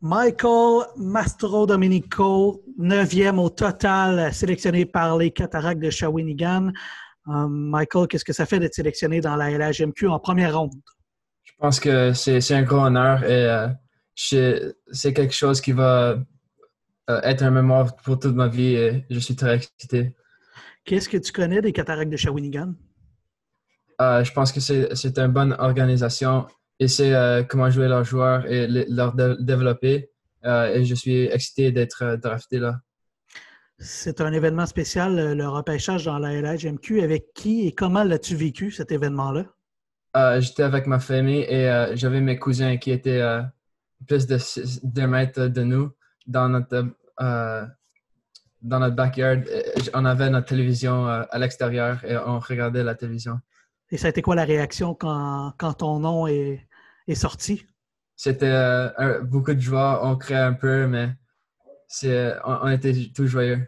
Michael Mastro Domenico, neuvième au total, sélectionné par les Cataractes de Shawinigan. Euh, Michael, qu'est-ce que ça fait d'être sélectionné dans la LHMQ en première ronde? Je pense que c'est un grand honneur et euh, c'est quelque chose qui va euh, être un mémoire pour toute ma vie et je suis très excité. Qu'est-ce que tu connais des Cataractes de Shawinigan? je pense que c'est une bonne organisation et c'est euh, comment jouer leurs joueurs et leur développer. Euh, et je suis excité d'être euh, drafté là. C'est un événement spécial, le repêchage dans la LHMQ. Avec qui et comment l'as-tu vécu, cet événement-là? J'étais avec ma famille et j'avais mes cousins qui étaient plus de 2 mètres de nous dans notre, dans notre backyard. On avait notre télévision à l'extérieur et on regardait la télévision. Et ça a été quoi la réaction quand, quand ton nom est, est sorti? C'était euh, beaucoup de joie, on crée un peu, mais c'est on, était tout joyeux.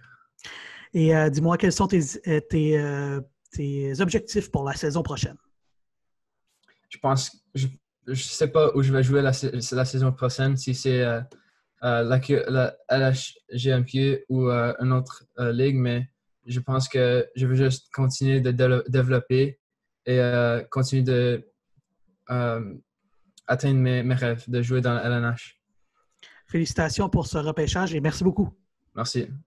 Et euh, dis-moi, quels sont tes, euh, tes, objectifs pour la saison prochaine? Je pense, je, je sais pas où je vais jouer la, saison prochaine, si c'est la, la LHGMQ ou un une autre ligue, mais je pense que je veux juste continuer de développer et continuer de atteindre mes, rêves de jouer dans la LNH. Félicitations pour ce repêchage et merci beaucoup. Merci.